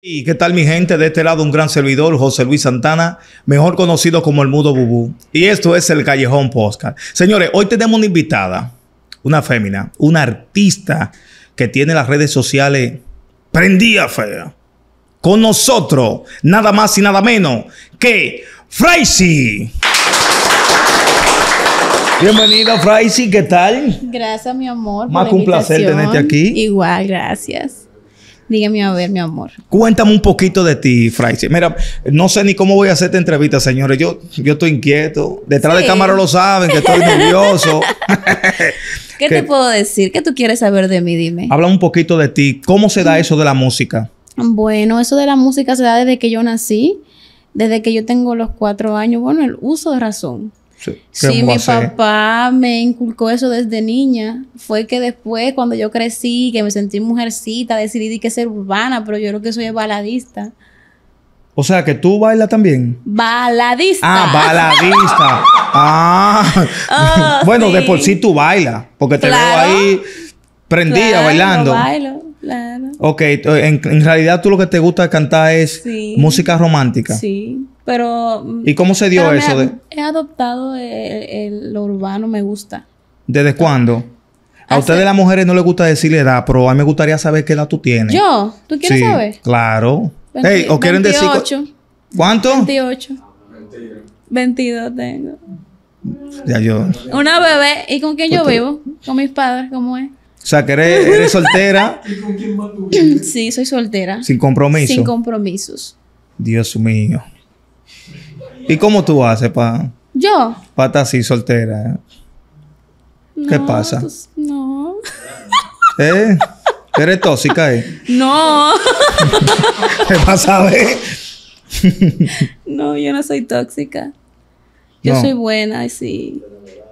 ¿Y qué tal mi gente? De este lado un gran servidor, José Luis Santana, mejor conocido como el Mudo Bubú. Y esto es el Callejón Póscar. Señores, hoy tenemos una invitada, una fémina, una artista que tiene las redes sociales prendida fea. Con nosotros, nada más y nada menos que Fraisy. Bienvenida, Fraisy, ¿qué tal? Gracias, mi amor. Más que un placer tenerte aquí. Igual, gracias. Dígame a ver, mi amor. Cuéntame un poquito de ti, Fray. Mira, no sé ni cómo voy a hacer esta entrevista, señores. Yo, yo estoy inquieto. Detrás de cámara lo saben, que estoy nervioso. ¿Qué te puedo decir? ¿Qué tú quieres saber de mí? Dime. Habla un poquito de ti. ¿Cómo se da eso de la música? Bueno, eso de la música se da desde que yo nací, desde que yo tengo los cuatro años. Bueno, el uso de razón. Sí, mi papá me inculcó eso desde niña. Fue que después, cuando yo crecí, que me sentí mujercita, decidí que ser urbana, pero yo creo que soy baladista. O sea, que tú bailas también. Baladista. Ah, baladista. ah. Oh, bueno, de por sí tú bailas, porque te veo ahí prendida claro, bailando. Bailo, claro. Ok, en, realidad tú lo que te gusta cantar es música romántica. Sí. Pero... ¿Y cómo se dio eso? He adoptado e, e, el, lo urbano, me gusta. ¿Desde cuándo? A ustedes las mujeres no les gusta decirle edad, pero a mí me gustaría saber qué edad tú tienes. ¿Yo? ¿Tú quieres sí, saber? claro. ¿o quieren 28. decir...? ¿Cuánto? 28. 22 tengo. Ya yo... Una bebé. ¿Y con quién yo vivo? Con mis padres, ¿cómo es? O sea, que eres, soltera. Sí, soy soltera. Sin compromiso. Sin compromisos. Dios mío. ¿Y cómo tú haces para... Yo. Para estar así soltera. Eh? ¿Qué pasa? no. ¿Eh? ¿Eres tóxica, eh? No. ¿Qué pasa, ve? no, yo no soy tóxica. Yo soy buena, sí.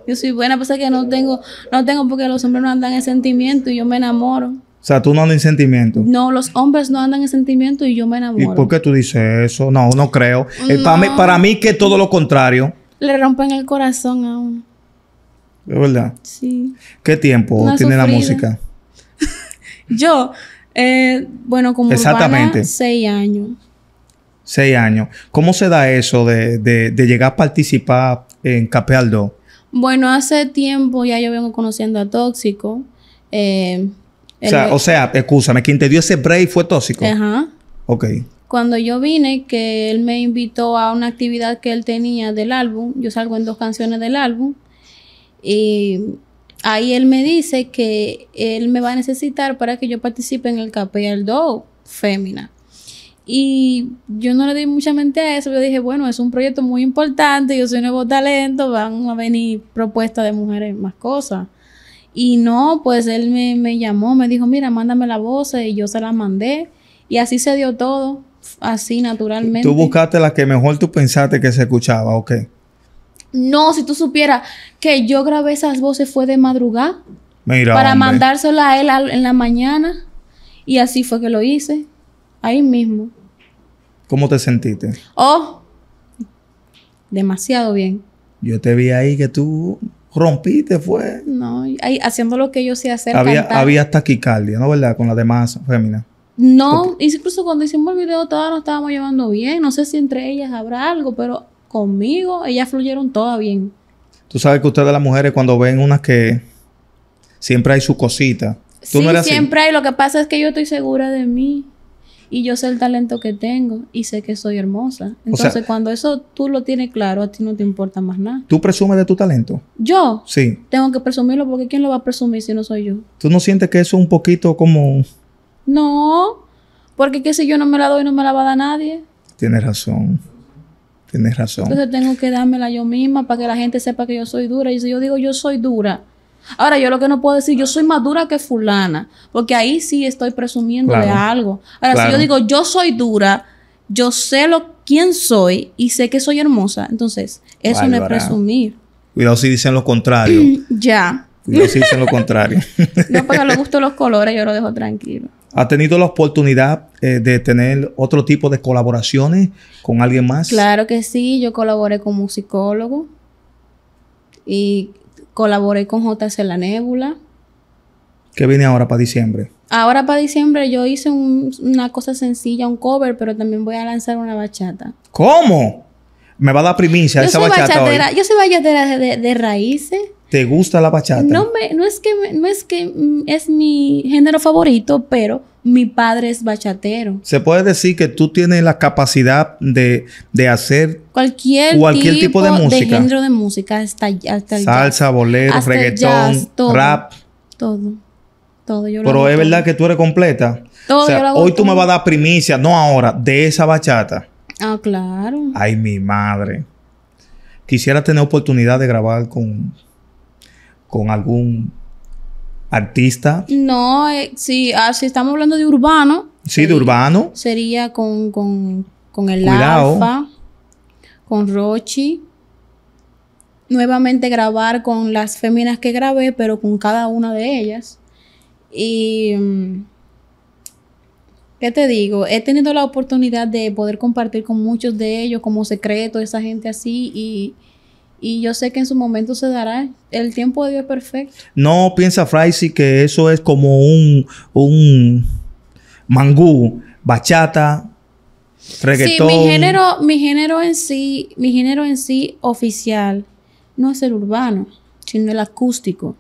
Yo soy buena, pasa que no tengo, no tengo porque los hombres no andan en sentimiento y yo me enamoro. O sea, tú no andas en sentimiento. No, los hombres no andan en sentimiento y yo me enamoro. ¿Y por qué tú dices eso? No, no creo. Eh, para, mí, para mí que todo lo contrario. Le rompen el corazón a uno. verdad? Sí. ¿Qué tiempo tiene la música? yo, eh, bueno, como Exactamente. seis años. Seis años. ¿Cómo se da eso de, llegar a participar en Aldo? Bueno, hace tiempo ya yo vengo conociendo a Tóxico. Eh, o sea, o escúchame, quien te dio ese break fue tóxico. Ajá. Ok. Cuando yo vine, que él me invitó a una actividad que él tenía del álbum, yo salgo en dos canciones del álbum, y ahí él me dice que él me va a necesitar para que yo participe en el Capel Do Fémina. Y yo no le di mucha mente a eso, yo dije, bueno, es un proyecto muy importante, yo soy nuevo talento, van a venir propuestas de mujeres más cosas. Y no, pues él me, llamó, me dijo, mira, mándame la voz y yo se la mandé. Y así se dio todo, así naturalmente. ¿Tú buscaste la que mejor tú pensaste que se escuchaba o qué? No, si tú supieras que yo grabé esas voces fue de madrugada. Mira, para mandárselas a él en la mañana. Y así fue que lo hice. Ahí mismo. ¿Cómo te sentiste? Oh, demasiado bien. Yo te vi ahí que tú rompiste, fue. No, ahí, haciendo lo que ellos sí hacer Había, cantar. había taquicardia, ¿no? ¿Verdad? Con las demás féminas. No, incluso cuando hicimos el video todas nos estábamos llevando bien. No sé si entre ellas habrá algo, pero conmigo ellas fluyeron todas bien. Tú sabes que ustedes las mujeres cuando ven unas que siempre hay su cosita. sí, siempre hay. Lo que pasa es que yo estoy segura de mí y yo sé el talento que tengo y sé que soy hermosa. Entonces, cuando eso tú lo tienes claro, a ti no te importa más nada. ¿Tú presumes de tu talento? Yo. Sí. Tengo que presumirlo porque ¿quién lo va a presumir si no soy yo? ¿Tú no sientes que eso es un poquito como... No, porque ¿qué si yo no me la doy, no me la va a dar nadie. Tienes razón. Tienes razón. Entonces tengo que dármela yo misma para que la gente sepa que yo soy dura. Y si yo digo yo soy dura, Ahora, yo lo que no puedo decir, yo soy más dura que fulana, porque ahí sí estoy presumiendo de algo. Ahora, si yo digo, yo soy dura, yo sé lo quién soy y sé que soy hermosa, entonces eso no es presumir. Cuidado si dicen lo contrario. ya. Cuidado si dicen lo contrario. no, porque le gustan los colores, yo lo dejo tranquilo. ¿Ha tenido la oportunidad eh, de tener otro tipo de colaboraciones con alguien más? Claro que sí, yo colaboré con un psicólogo. y Colaboré con JC La Nébula. ¿Qué viene ahora para diciembre? Ahora para diciembre yo hice una cosa sencilla, un cover, pero también voy a lanzar una bachata. ¿Cómo? Me va a dar primicia yo esa bachata. Yo soy bachatera de, raíces. ¿Te gusta la bachata? No, no, es que, no es que mm, es mi género favorito, pero mi padre es bachatero. Se puede decir que tú tienes la capacidad de, hacer cualquier, tipo, de música. De género de música, Salsa, bolero, reggaetón, rap. Todo. Todo. Pero es verdad que tú eres completa. Todo, o sea, hoy tú me vas a dar primicia, no ahora, de esa bachata. Ah, claro. Ay, mi madre. Quisiera tener oportunidad de grabar con, con algún artista. No, eh, sí, ah, si estamos hablando de urbano. Sí, de urbano. Sería con, con, con el con Rochi. Nuevamente grabar con las féminas que grabé, pero con cada una de ellas. Y. Mm, ¿Qué te digo? He tenido la oportunidad de poder compartir con muchos de ellos como secreto, esa gente así, y y yo sé que en su momento se dará. El tiempo de Dios perfecto. No piensa Fraisi que eso es como un, un mangú, bachata, reggaetón. Sí, mi género, mi género en sí, mi género en sí oficial no es el urbano, sino el acústico.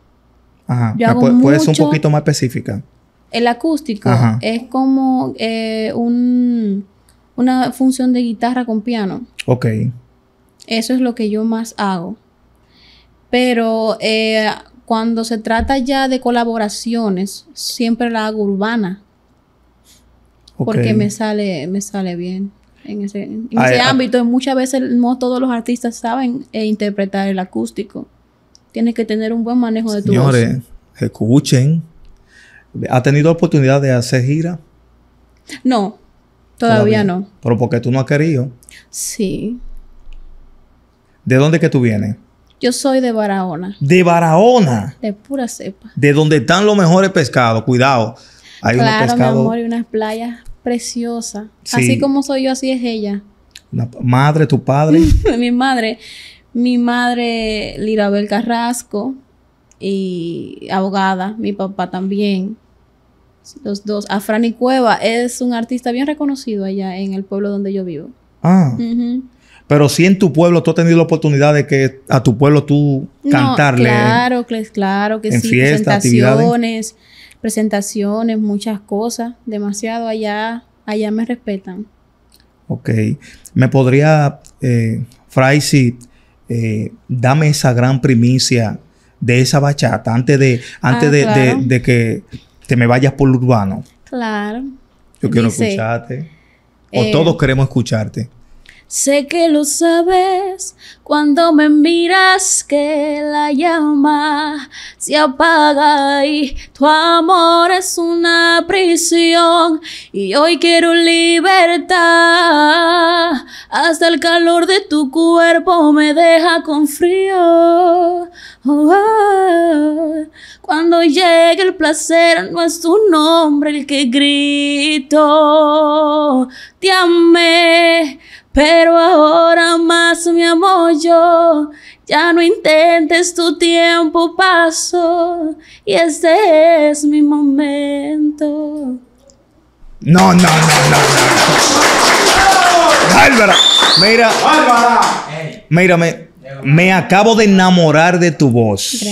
Ajá. puede, ¿Puedes ser un poquito más específica? El acústico es como eh, un, una función de guitarra con piano. Ok. Eso es lo que yo más hago. Pero eh, cuando se trata ya de colaboraciones, siempre la hago urbana. Porque me sale, me sale bien en ese, ah, eh, ah. ámbito. Muchas veces no todos los artistas saben eh, interpretar el acústico. Tienes que tener un buen manejo de tu Señores, escuchen. ¿Ha tenido oportunidad de hacer gira? No, todavía. no. Pero porque tú no has querido. Sí. ¿De dónde que tú vienes? Yo soy de Barahona. ¿De Barahona? De pura cepa. De donde están los mejores pescados. Cuidado. Hay claro, amor, y unas playas preciosas. Así como soy yo, así es ella. madre, tu padre. mi madre. Mi madre, Lirabel Carrasco, y abogada. Mi papá también. Los dos. Afrani Cueva es un artista bien reconocido allá en el pueblo donde yo vivo. Ah. Pero si en tu pueblo tú has tenido la oportunidad de que a tu pueblo tú cantarle. Claro, claro que en sí. Fiesta, presentaciones, presentaciones, muchas cosas. Demasiado allá, allá me respetan. Ok. ¿Me podría, eh, Fraisi, eh, dame esa gran primicia de esa bachata antes de, antes ah, de, que te me vayas por urbano? Claro. Yo quiero escucharte. O eh, todos queremos escucharte. Sé que lo sabes cuando me miras que la llama se apaga y tu amor es una prisión y hoy quiero libertad. Hasta el calor de tu cuerpo me deja con frío. Oh, oh. Cuando llega el placer no es tu nombre el que grito. Te amé pero ahora más, mi amor, yo ya no intentes, tu tiempo paso y este es mi momento. No, no, no, no, no. Álvaro, mira. Álvaro Mira, me, me acabo de enamorar de tu voz.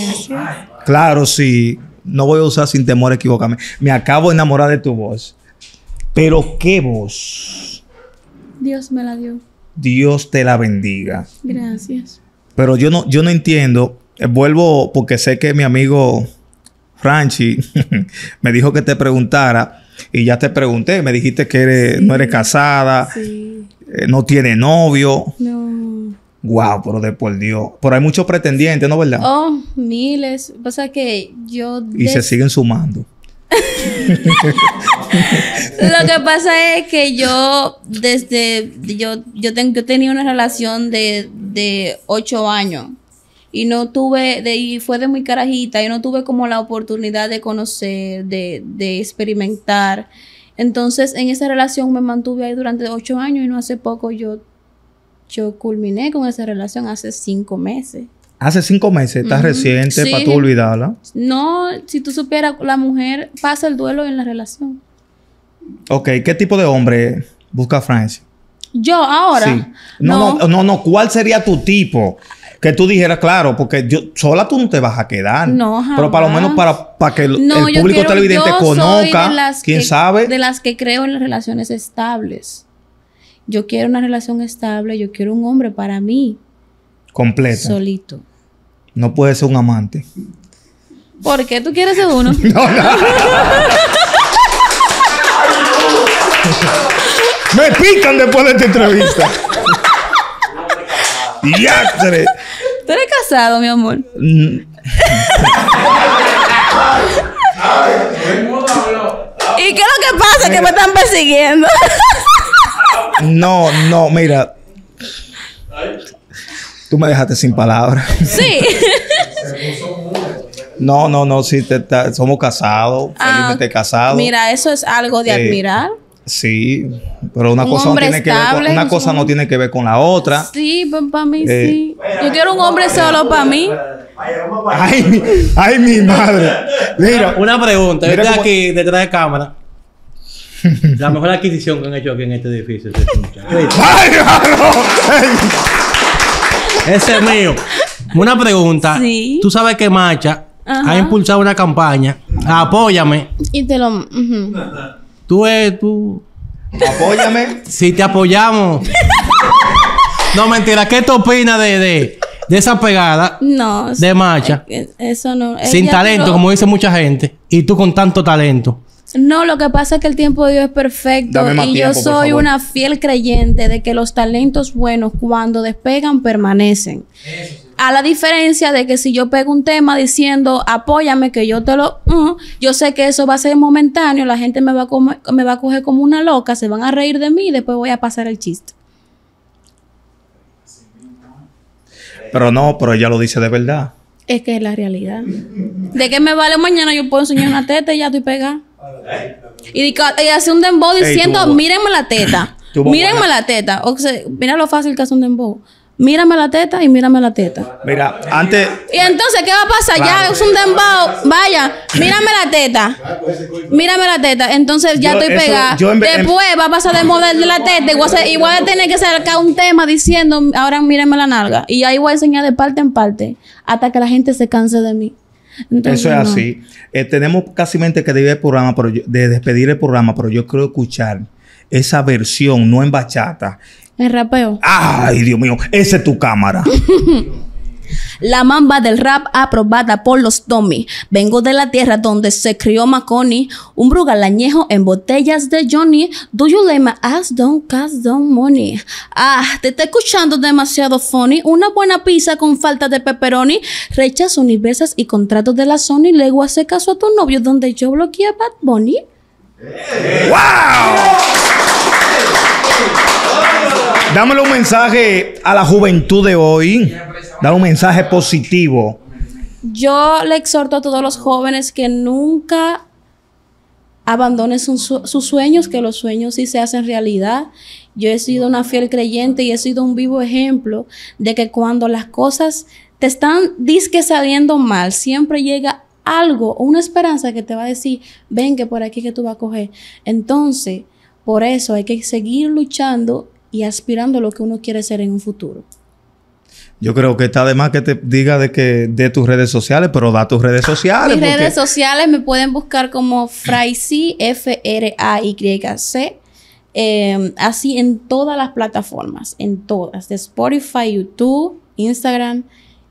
Claro, sí. No voy a usar sin temor a equivocarme. Me acabo de enamorar de tu voz. Pero qué voz. Dios me la dio. Dios te la bendiga. Gracias. Pero yo no, yo no entiendo. Eh, vuelvo porque sé que mi amigo Franchi me dijo que te preguntara y ya te pregunté. Me dijiste que no eres casada, eh, no tiene novio. No. Guau, pero de por Dios. Pero hay muchos pretendientes, ¿no verdad? Oh, miles. O que yo. Y se siguen sumando. Lo que pasa es que yo, desde, yo, yo, tengo yo tenía una relación de, de ocho años y no tuve, de, y fue de muy carajita, y no tuve como la oportunidad de conocer, de, experimentar. Entonces, en esa relación me mantuve ahí durante ocho años y no hace poco yo, yo culminé con esa relación hace cinco meses. Hace cinco meses, estás reciente para tú olvidarla. No, si tú supieras, la mujer pasa el duelo en la relación. Ok, ¿qué tipo de hombre busca Francia? Yo ahora. No, no, no, ¿cuál sería tu tipo? Que tú dijeras, claro, porque yo sola tú no te vas a quedar. No, Pero para lo menos para, para que el, público televidente conozca, quién sabe. De las que creo en las relaciones estables. Yo quiero una relación estable, yo quiero un hombre para mí. Completo. Solito. No puede ser un amante. ¿Por qué tú quieres ser uno? Me pican después de esta entrevista. ¿Tú eres casado, mi amor? ¿Y qué es lo que pasa? Que me están persiguiendo. no, no, mira. Tú me dejaste sin palabras. Sí. no, no, no, sí, somos ah, casados, Mira, eso es algo de admirar. Sí, pero una cosa, no tiene, que ver con, una cosa no tiene que ver con la otra. Sí, pues para mí eh, sí. Yo quiero un hombre solo para mí. Ay, ay, mi madre. Mira, una pregunta. Mira aquí detrás de cámara. La mejor adquisición que han hecho aquí en este edificio. Ay, Ese es mío. Una pregunta. Sí. Tú sabes que Macha ha impulsado una campaña. Apóyame. Y te lo. Tú Apóyame. Si te apoyamos. no, mentira. ¿Qué te opinas de, de, de, esa pegada? No. De marcha. Eso no. Sin talento, como dice mucha gente. Y tú con tanto talento. No, lo que pasa es que el tiempo de Dios es perfecto y yo soy una fiel creyente de que los talentos buenos cuando despegan permanecen. A la diferencia de que si yo pego un tema diciendo, apóyame que yo te lo... yo sé que eso va a ser momentáneo, la gente me va, a me va a coger como una loca, se van a reír de mí y después voy a pasar el chiste. Pero no, pero ella lo dice de verdad. Es que es la realidad. ¿De qué me vale mañana? Yo puedo enseñar una teta y ya estoy pegada. Y, hace un dembow diciendo, mírenme la teta. mírenme la teta. O mira lo fácil que hace un dembow. Mírame la teta y mírame la teta. Mira, antes. ¿Y entonces qué va a pasar? Ya es un dembow. Vaya, mírame la teta. Mírame la teta. Entonces ya estoy pegada. Después va a pasar de model de la teta. Igual, voy a tener que sacar un tema diciendo, ahora mírame la nalga. Y ahí voy a enseñar de parte en parte hasta que la gente se canse de mí. eso es así. Eh, tenemos casi mente que debe programa, pero de despedir el programa, pero yo creo escuchar esa versión, no en bachata, el rapeo. Ay, Dios mío, esa es tu cámara. La mamba del rap aprobada por los Tommy. Vengo de la tierra donde se crió Maconi, un brugal añejo en botellas de Johnny. Do you lay my ass don't cast down money? Ah, te está escuchando demasiado funny. Una buena pizza con falta de pepperoni. Rechas universas y contratos de la Sony. Luego hace caso a tu novio donde yo bloqueé a Bad Bunny. ¡Wow! Dámelo un mensaje a la juventud de hoy. Da un mensaje positivo. Yo le exhorto a todos los jóvenes que nunca abandonen sus sueños, que los sueños sí se hacen realidad. Yo he sido una fiel creyente y he sido un vivo ejemplo de que cuando las cosas te están disque saliendo mal, siempre llega algo una esperanza que te va a decir, ven que por aquí que tú vas a coger. Entonces, por eso hay que seguir luchando y aspirando a lo que uno quiere ser en un futuro. Yo creo que está más que te diga de que de tus redes sociales, pero da tus redes sociales. Mis redes sociales me pueden buscar como Fraicy, F-R-A-Y-C. Em, así en todas las plataformas, en todas, de Spotify, YouTube, Instagram,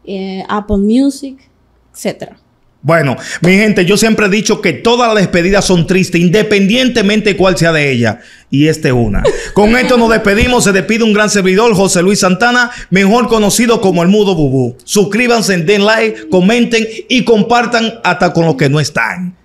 eh, Apple Music, etcétera. Bueno, mi gente, yo siempre he dicho que todas las despedidas son tristes, independientemente cuál sea de ella. Y este una. Con esto nos despedimos. Se despide un gran servidor, José Luis Santana, mejor conocido como el Mudo Bubú. Suscríbanse, den like, comenten y compartan hasta con los que no están.